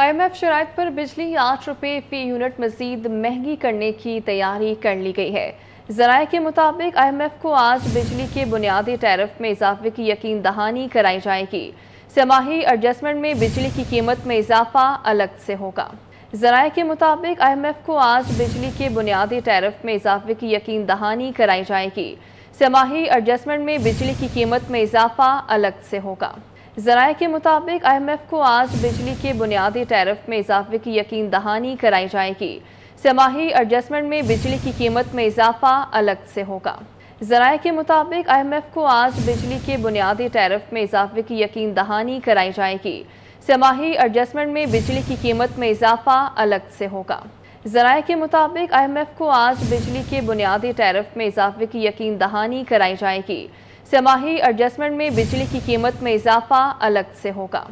IMF शराब पर बिजली आठ रुपये फी यूनिट मजीद महंगी करने की तैयारी कर ली गई है जराये के मुताबिक आईएमएफ को आज बिजली के बुनियादी टैरिफ में इजाफे की यकीन दहानी कराई जाएगी समाही एडजस्टमेंट में बिजली की कीमत में इजाफा अलग से होगा जराये के मुताबिक आईएमएफ को आज बिजली के बुनियादी टैरिफ में इजाफे की यकीन दहानी कराई जाएगी समाही एडजस्टमेंट में बिजली की कीमत में इजाफा अलग से होगा जराये के मुताबिक आईएमएफ को आज बिजली के बुनियादी टैरिफ में इजाफे की यकीन दहानी कराई जाएगी समाही एडजस्टमेंट में बिजली की कीमत में इजाफा अलग से होगा जराये के मुताबिक आईएमएफ को आज बिजली के बुनियादी टैरिफ में इजाफे की यकीन दहानी कराई जाएगी समाही एडजस्टमेंट में बिजली की कीमत में इजाफा अलग से होगा जराये के मुताबिक आईएमएफ को आज बिजली के बुनियादी टैरिफ में इजाफे की यकीन दहानी कराई जाएगी समाही एडजस्टमेंट में बिजली की कीमत में इजाफा अलग से होगा